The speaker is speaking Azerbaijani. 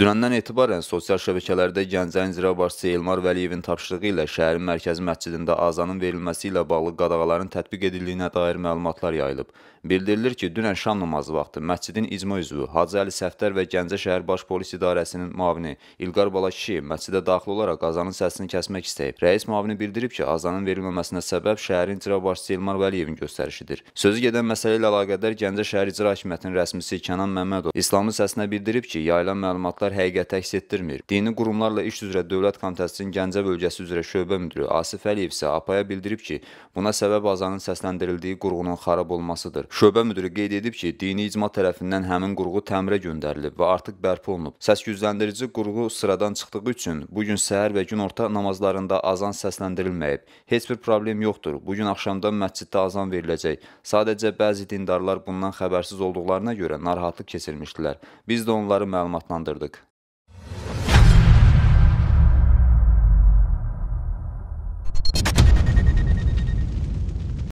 Dünəndən etibarən sosial şəbəkələrdə Gəncənin icra başçısı Elmar Vəliyevin tapşırığı ilə şəhərin mərkəzi məscidində azanın verilməsi ilə bağlı qadağaların tətbiq edildiyinə dair məlumatlar yayılıb. Bildirilir ki, dünən şam namazı vaxtı məscidin icma üzvü Hacı Əli Səftər və Gəncə şəhər Baş Polis İdarəsinin müavini İlqar Balakişi məscidə daxil olaraq Qazanın səsini kəsmək istəyib. Rəis müavini bildirib ki, Azanın verilməməsinə səbəb şəhərin icra başçısı Elmar Vəliyevin göstərişidir. Sözü gedən məsələ ilə əlaqədar Gəncə şəhər icra hakimiyyətinin rəsmisi Kənan Məmmədov İslamın səsinə bildirib ki, yayılan məlumatlar həqiqəti əks etdirmir. Dini qurumlarla iş üzrə Dövlət Komitəsinin Gəncə bölgəsi üzrə şöbə müdiri Asif Əliyev isə APAya bildirib ki, buna səbəb Azanın səsləndirildiyi qurğunun xarab olmasıdır. Şöbə müdiri qeyd edib ki, dini icma tərəfindən həmin qurğu təmirə göndərilib və artıq bərpa olunub. Səs-küzləndirici qurğu sıradan çıxdığı üçün bu gün səhər və günorta namazlarında azan səsləndirilməyib. Heç bir problem yoxdur. Bu gün axşamda məsciddə azan veriləcək. Sadəcə bəzi dindarlar bundan xəbərsiz olduqlarına görə narahatlıq keçirmişdilər. Biz də onları məlumatlandırdıq.